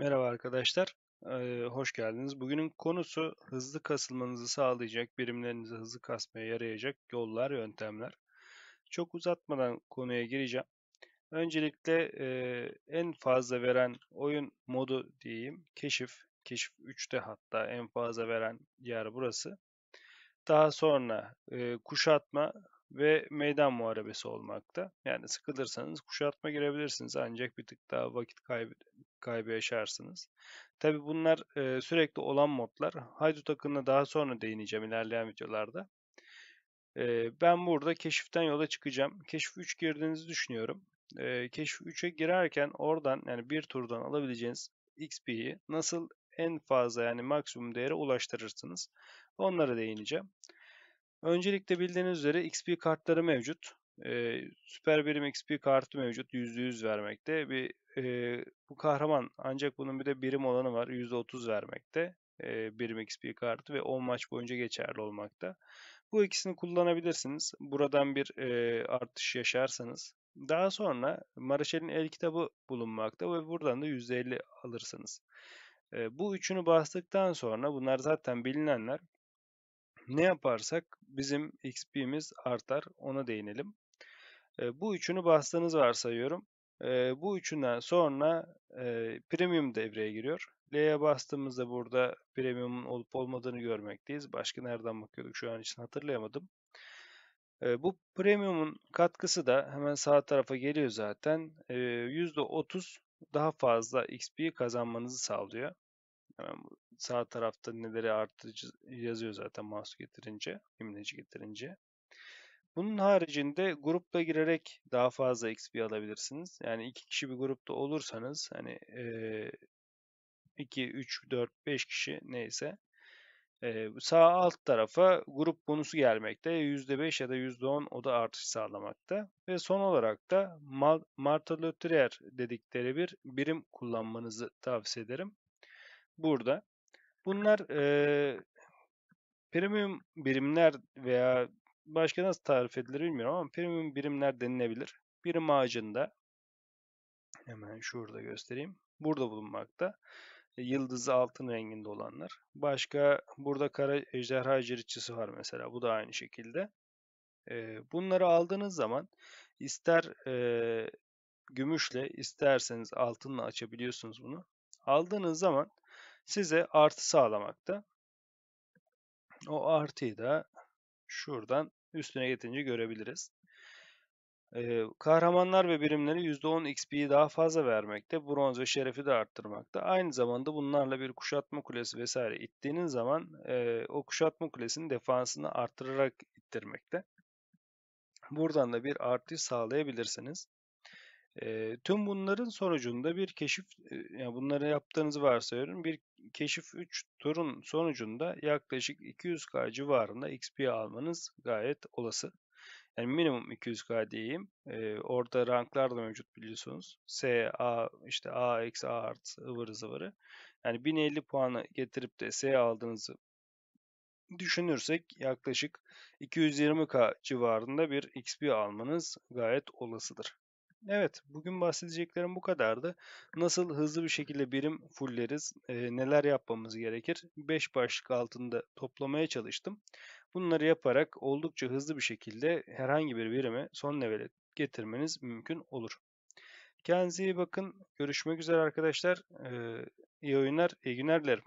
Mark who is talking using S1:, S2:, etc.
S1: Merhaba arkadaşlar, ee, hoş geldiniz. Bugünün konusu hızlı kasılmanızı sağlayacak, birimlerinizi hızlı kasmaya yarayacak yollar, yöntemler. Çok uzatmadan konuya gireceğim. Öncelikle e, en fazla veren oyun modu diyeyim, keşif. Keşif 3'te hatta en fazla veren yer burası. Daha sonra e, kuşatma ve meydan muharebesi olmakta. Yani sıkılırsanız kuşatma girebilirsiniz ancak bir tık daha vakit kaybeder kaybı yaşarsınız. Tabi bunlar e, sürekli olan modlar. Haydut hakkında daha sonra değineceğim ilerleyen videolarda. E, ben burada keşiften yola çıkacağım. Keşif 3 girdiğinizi düşünüyorum. E, keşif 3'e girerken oradan yani bir turdan alabileceğiniz XP'yi nasıl en fazla yani maksimum değere ulaştırırsınız. Onlara değineceğim. Öncelikle bildiğiniz üzere XP kartları mevcut. E, süper birim XP kartı mevcut. %100 vermekte. Bir e, bu kahraman ancak bunun bir de birim olanı var. %30 vermekte. E, birim XP kartı ve 10 maç boyunca geçerli olmakta. Bu ikisini kullanabilirsiniz. Buradan bir e, artış yaşarsanız. Daha sonra Maraşel'in el kitabı bulunmakta ve buradan da %50 alırsınız. E, bu üçünü bastıktan sonra bunlar zaten bilinenler. Ne yaparsak bizim XP'miz artar. Ona değinelim bu üçünü bastığınız varsayıyorum. bu üçünden sonra e, premium devreye giriyor. L'ye bastığımızda burada premiumun olup olmadığını görmekteyiz. Başka nereden bakıyorduk şu an için hatırlayamadım. bu premiumun katkısı da hemen sağ tarafa geliyor zaten. %30 daha fazla XP kazanmanızı sağlıyor. Hemen sağ tarafta neleri artırıcı yazıyor zaten mouse getirince, imleci getirince. Bunun haricinde grupla girerek daha fazla XP alabilirsiniz. Yani iki kişi bir grupta olursanız hani e, 2, 3, 4, 5 kişi neyse e, sağ alt tarafa grup bonusu gelmekte. %5 ya da %10 o da artış sağlamakta. Ve son olarak da Martelottier dedikleri bir birim kullanmanızı tavsiye ederim. Burada. Bunlar e, premium birimler veya başka nasıl tarif edilir bilmiyorum ama premium birimler denilebilir. Birim ağacında hemen şurada göstereyim. Burada bulunmakta. E, Yıldızı altın renginde olanlar. Başka burada kara ejderha ciritçisi var mesela. Bu da aynı şekilde. E, bunları aldığınız zaman ister e, gümüşle isterseniz altınla açabiliyorsunuz bunu. Aldığınız zaman size artı sağlamakta. O artıyı da şuradan üstüne yetince görebiliriz. Ee, kahramanlar ve birimleri %10 XP'yi daha fazla vermekte, bronz ve şerefi de arttırmakta. Aynı zamanda bunlarla bir kuşatma kulesi vesaire ittiğiniz zaman e, o kuşatma kulesinin defansını arttırarak ittirmekte. Buradan da bir artış sağlayabilirsiniz. E, tüm bunların sonucunda bir keşif, yani bunları yaptığınızı varsayıyorum, bir keşif 3 turun sonucunda yaklaşık 200k civarında XP almanız gayet olası. Yani minimum 200k diyeyim. Ee, orada ranklar da mevcut biliyorsunuz. S, A, işte A, eksi A artı ıvırı zıvırı. Yani 1050 puanı getirip de S aldığınızı düşünürsek yaklaşık 220k civarında bir XP almanız gayet olasıdır. Evet, bugün bahsedeceklerim bu kadardı. Nasıl hızlı bir şekilde birim fulleriz, e, neler yapmamız gerekir? 5 başlık altında toplamaya çalıştım. Bunları yaparak oldukça hızlı bir şekilde herhangi bir birimi son levele getirmeniz mümkün olur. Kendinize iyi bakın. Görüşmek üzere arkadaşlar. E, iyi oyunlar, iyi günler dilerim.